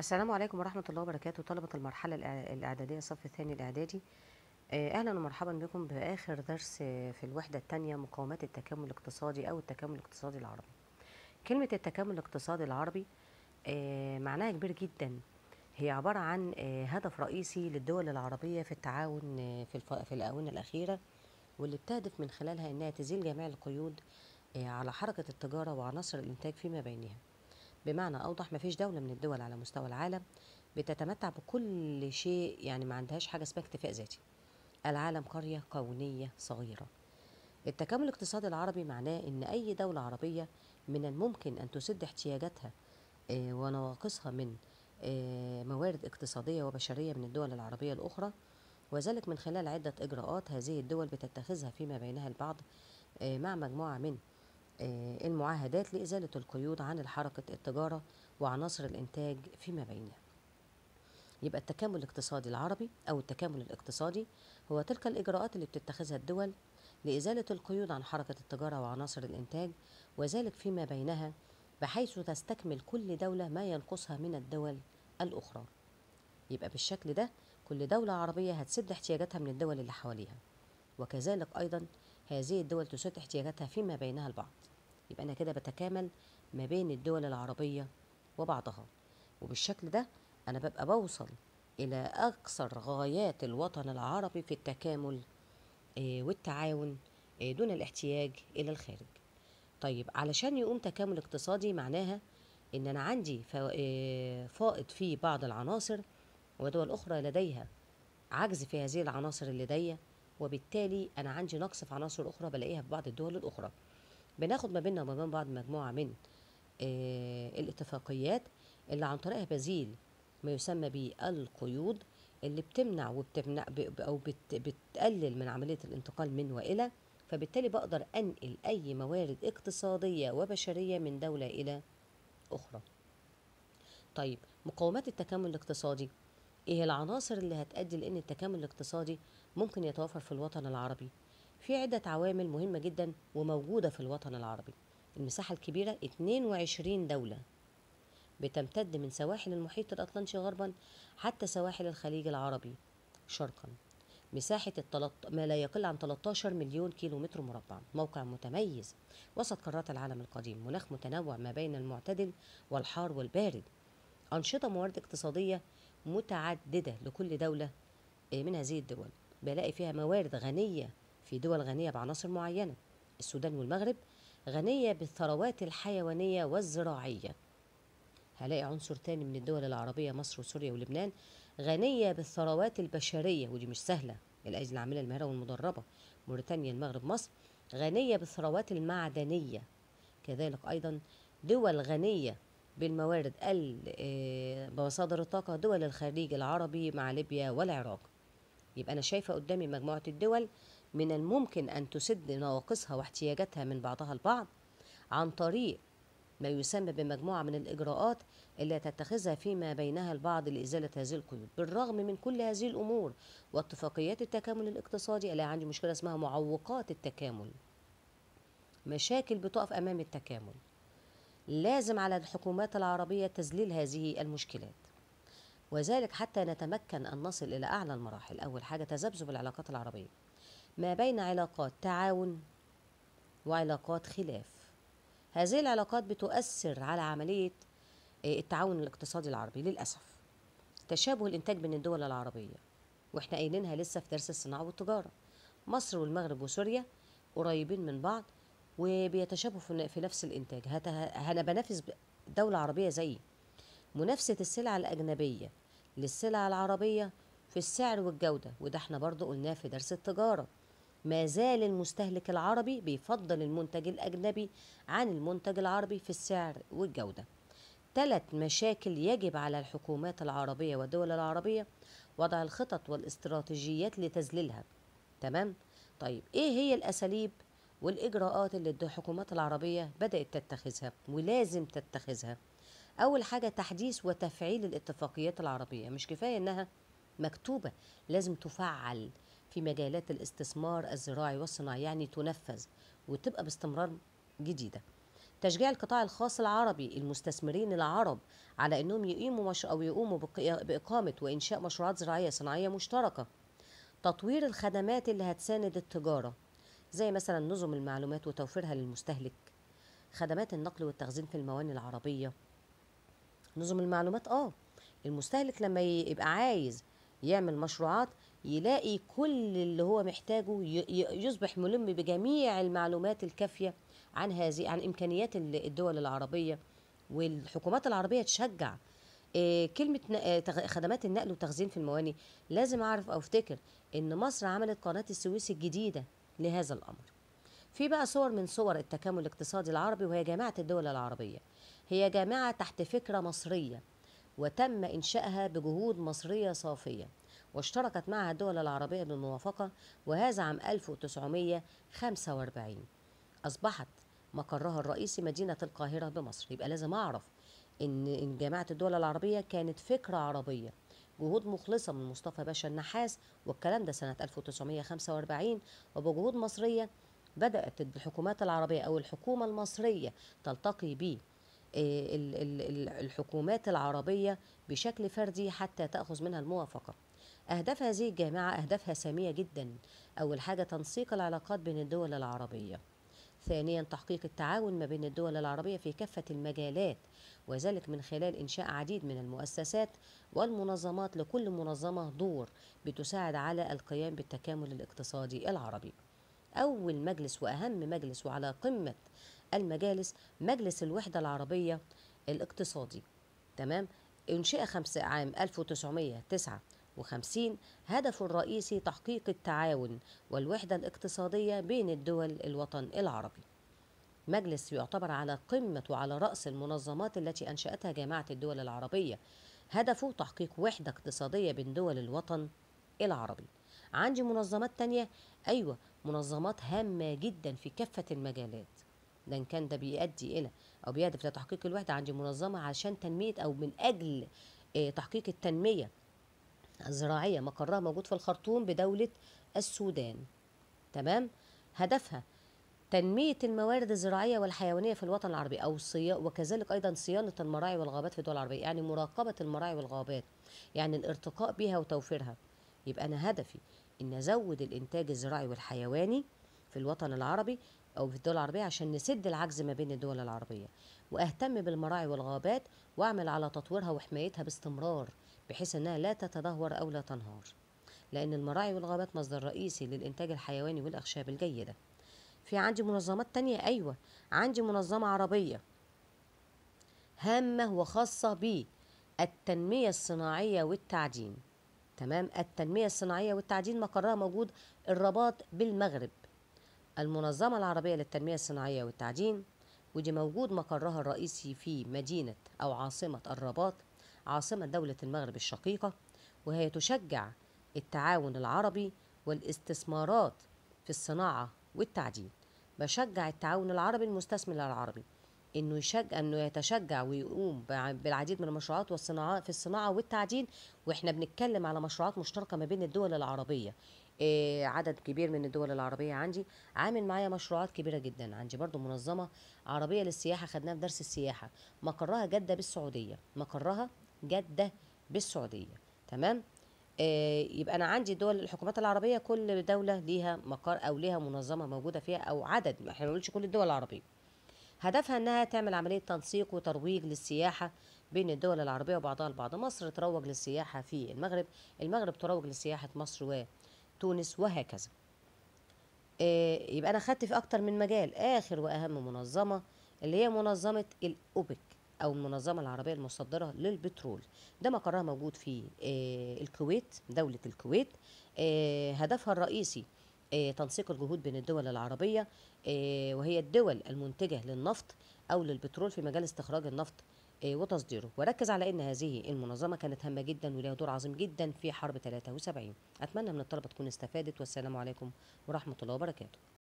السلام عليكم ورحمة الله وبركاته طلبة المرحلة الإعدادية الصف الثاني الإعدادي آه، أهلا ومرحبا بكم بآخر درس في الوحدة الثانية مقاومات التكامل الاقتصادي أو التكامل الاقتصادي العربي كلمة التكامل الاقتصادي العربي آه، معناها كبير جدا هي عبارة عن آه، هدف رئيسي للدول العربية في التعاون في الآونة الأخيرة واللي بتهدف من خلالها أنها تزيل جميع القيود على حركة التجارة وعناصر الإنتاج فيما بينها بمعنى أوضح مفيش دولة من الدول على مستوى العالم بتتمتع بكل شيء يعني ما عندهاش حاجة اسمها اكتفاء ذاتي العالم قرية كونية صغيرة التكامل الاقتصادي العربي معناه إن أي دولة عربية من الممكن أن تسد احتياجاتها آه، ونواقصها من آه، موارد اقتصادية وبشرية من الدول العربية الأخرى وذلك من خلال عدة إجراءات هذه الدول بتتخذها فيما بينها البعض آه، مع مجموعة من آه، المعاهدات لإزالة القيود عن الحركة التجارة وعناصر الإنتاج فيما بينها يبقى التكامل الاقتصادي العربي أو التكامل الاقتصادي هو تلك الإجراءات اللي بتتخذها الدول لإزالة القيود عن حركة التجارة وعناصر الإنتاج وذلك فيما بينها بحيث تستكمل كل دولة ما ينقصها من الدول الأخرى يبقى بالشكل ده كل دولة عربية هتسد احتياجاتها من الدول اللي حواليها وكذلك أيضا هذه الدول تسد احتياجاتها فيما بينها البعض يبقى أنا كده بتكامل ما بين الدول العربية وبعضها وبالشكل ده أنا ببقى بوصل إلى أكثر غايات الوطن العربي في التكامل آه، والتعاون آه، دون الاحتياج إلى الخارج طيب علشان يقوم تكامل اقتصادي معناها إن أنا عندي آه، فائض في بعض العناصر ودول أخرى لديها عجز في هذه العناصر اللي لدي وبالتالي انا عندي نقص في عناصر اخرى بلاقيها في بعض الدول الاخرى بناخد ما بيننا وما بين بعض مجموعه من آه الاتفاقيات اللي عن طريقها بزيل ما يسمى بالقيود اللي بتمنع وبتمنع او بتقلل من عمليه الانتقال من والى فبالتالي بقدر انقل اي موارد اقتصاديه وبشريه من دوله الى اخرى طيب مقومات التكامل الاقتصادي ايه العناصر اللي هتؤدي لان التكامل الاقتصادي ممكن يتوافر في الوطن العربي في عدة عوامل مهمة جدا وموجودة في الوطن العربي المساحة الكبيرة 22 دولة بتمتد من سواحل المحيط الأطلنطي غربا حتى سواحل الخليج العربي شرقا مساحة التلط... ما لا يقل عن 13 مليون كيلو متر مربع موقع متميز وسط قارات العالم القديم مناخ متنوع ما بين المعتدل والحار والبارد أنشطة موارد اقتصادية متعددة لكل دولة آه، من هذه الدول بلاقي فيها موارد غنية في دول غنية بعناصر معينة السودان والمغرب غنية بالثروات الحيوانية والزراعية هلاقي عنصر تاني من الدول العربية مصر وسوريا ولبنان غنية بالثروات البشرية ودي مش سهلة الأيدي العاملة الماهرة والمدربة موريتانيا المغرب مصر غنية بالثروات المعدنية كذلك أيضا دول غنية بالموارد آه، بمصادر الطاقة دول الخليج العربي مع ليبيا والعراق يبقى أنا شايفة قدامي مجموعة الدول من الممكن أن تسد نواقصها واحتياجاتها من بعضها البعض عن طريق ما يسمى بمجموعة من الإجراءات اللي تتخذها فيما بينها البعض لإزالة هذه القيود بالرغم من كل هذه الأمور واتفاقيات التكامل الاقتصادي اللي عندي مشكلة اسمها معوقات التكامل مشاكل بتقف أمام التكامل لازم على الحكومات العربية تذليل هذه المشكلات وذلك حتى نتمكن أن نصل إلى أعلى المراحل أول حاجة تذبذب العلاقات العربية ما بين علاقات تعاون وعلاقات خلاف هذه العلاقات بتؤثر على عملية آه، التعاون الاقتصادي العربي للأسف تشابه الإنتاج بين الدول العربية وإحنا قايلينها لسه في درس الصناعة والتجارة مصر والمغرب وسوريا قريبين من بعض وبيتشابهوا في نفس الإنتاج هت... أنا بنافس دولة عربية زيي منافسة السلع الأجنبية للسلع العربية في السعر والجودة وده احنا برضو قلناه في درس التجارة ما زال المستهلك العربي بيفضل المنتج الأجنبي عن المنتج العربي في السعر والجودة ثلاث مشاكل يجب على الحكومات العربية والدول العربية وضع الخطط والاستراتيجيات لتذليلها تمام طيب ايه هي الأساليب والإجراءات اللي الحكومات العربية بدأت تتخذها ولازم تتخذها اول حاجه تحديث وتفعيل الاتفاقيات العربيه مش كفايه انها مكتوبه لازم تفعل في مجالات الاستثمار الزراعي والصناعي يعني تنفذ وتبقى باستمرار جديده تشجيع القطاع الخاص العربي المستثمرين العرب على انهم يقيموا مش... او يقوموا باقامه وانشاء مشروعات زراعيه صناعيه مشتركه تطوير الخدمات اللي هتساند التجاره زي مثلا نظم المعلومات وتوفيرها للمستهلك خدمات النقل والتخزين في المواني العربيه نظم المعلومات اه المستهلك لما يبقى عايز يعمل مشروعات يلاقي كل اللي هو محتاجه يصبح ملم بجميع المعلومات الكافيه عن هذه عن امكانيات الدول العربيه والحكومات العربيه تشجع آه، كلمة آه، خدمات النقل وتخزين في المواني لازم أعرف أو أفتكر إن مصر عملت قناة السويس الجديدة لهذا الأمر في بقى صور من صور التكامل الاقتصادي العربي وهي جامعة الدول العربية هي جامعة تحت فكرة مصرية وتم إنشائها بجهود مصرية صافية واشتركت معها الدول العربية بالموافقة وهذا عام 1945 أصبحت مقرها الرئيسي مدينة القاهرة بمصر يبقى لازم أعرف إن إن جامعة الدول العربية كانت فكرة عربية جهود مخلصة من مصطفى باشا النحاس والكلام ده سنة 1945 وبجهود مصرية بدأت الحكومات العربية أو الحكومة المصرية تلتقي بيه آه، الحكومات العربية بشكل فردي حتى تأخذ منها الموافقة أهداف هذه الجامعة أهدافها سامية جدا أول حاجة تنسيق العلاقات بين الدول العربية ثانيا تحقيق التعاون ما بين الدول العربية في كافة المجالات وذلك من خلال إنشاء عديد من المؤسسات والمنظمات لكل منظمة دور بتساعد على القيام بالتكامل الاقتصادي العربي أول مجلس وأهم مجلس وعلى قمة المجالس مجلس الوحدة العربية الاقتصادي تمام انشئ عام 1959 هدفه الرئيسي تحقيق التعاون والوحدة الاقتصادية بين الدول الوطن العربي مجلس يعتبر على قمة وعلى رأس المنظمات التي أنشأتها جامعة الدول العربية هدفه تحقيق وحدة اقتصادية بين دول الوطن العربي عندي منظمات تانية أيوة منظمات هامة جدا في كافة المجالات ده إن كان ده بيؤدي إلى أو بيهدف لتحقيق الوحدة عند منظمه عشان تنمية أو من أجل آه، تحقيق التنمية الزراعية مقرها موجود في الخرطوم بدولة السودان تمام هدفها تنمية الموارد الزراعية والحيوانية في الوطن العربي أو صي... وكذلك أيضا صيانة المراعي والغابات في الدول العربية يعني مراقبة المراعي والغابات يعني الارتقاء بها وتوفيرها يبقى أنا هدفي إن أزود الإنتاج الزراعي والحيواني في الوطن العربي أو في الدول العربية عشان نسد العجز ما بين الدول العربية وأهتم بالمراعي والغابات وأعمل على تطويرها وحمايتها باستمرار بحيث أنها لا تتدهور أو لا تنهار لأن المراعي والغابات مصدر رئيسي للإنتاج الحيواني والأخشاب الجيدة في عندي منظمات تانية أيوة عندي منظمة عربية هامة وخاصة بالتنمية الصناعية والتعدين تمام التنمية الصناعية والتعدين مقرها موجود الرباط بالمغرب المنظمة العربية للتنمية الصناعية والتعدين ودي موجود مقرها الرئيسي في مدينة أو عاصمة الرباط عاصمة دولة المغرب الشقيقة وهي تشجع التعاون العربي والاستثمارات في الصناعة والتعدين بشجع التعاون العربي المستثمر العربي انه يشجع انه يتشجع ويقوم بالعديد من المشروعات والصناعه في الصناعه والتعدين واحنا بنتكلم على مشروعات مشتركه ما بين الدول العربيه آه، عدد كبير من الدول العربية عندي عامل معايا مشروعات كبيرة جدا عندي برضو منظمة عربية للسياحة خدناها في درس السياحة مقرها جدة بالسعودية مقرها جدة بالسعودية تمام آه، يبقى انا عندي دول الحكومات العربيه كل دوله ليها مقر او ليها منظمه موجوده فيها او عدد احنا ما بنقولش كل الدول العربيه هدفها انها تعمل عمليه تنسيق وترويج للسياحه بين الدول العربيه وبعضها البعض مصر تروج للسياحه في المغرب المغرب تروج لسياحه مصر و تونس وهكذا آه، يبقى انا خدت في اكتر من مجال اخر واهم منظمه اللي هي منظمه الاوبك او المنظمه العربيه المصدره للبترول ده مقرها موجود في آه، الكويت دوله الكويت آه، هدفها الرئيسي تنسيق الجهود بين الدول العربيه وهي الدول المنتجه للنفط او للبترول في مجال استخراج النفط آه، وتصديره وركز على أن هذه المنظمة كانت هامة جدا وليها دور عظيم جدا في حرب 73 أتمنى من الطلبة تكون استفادت والسلام عليكم ورحمة الله وبركاته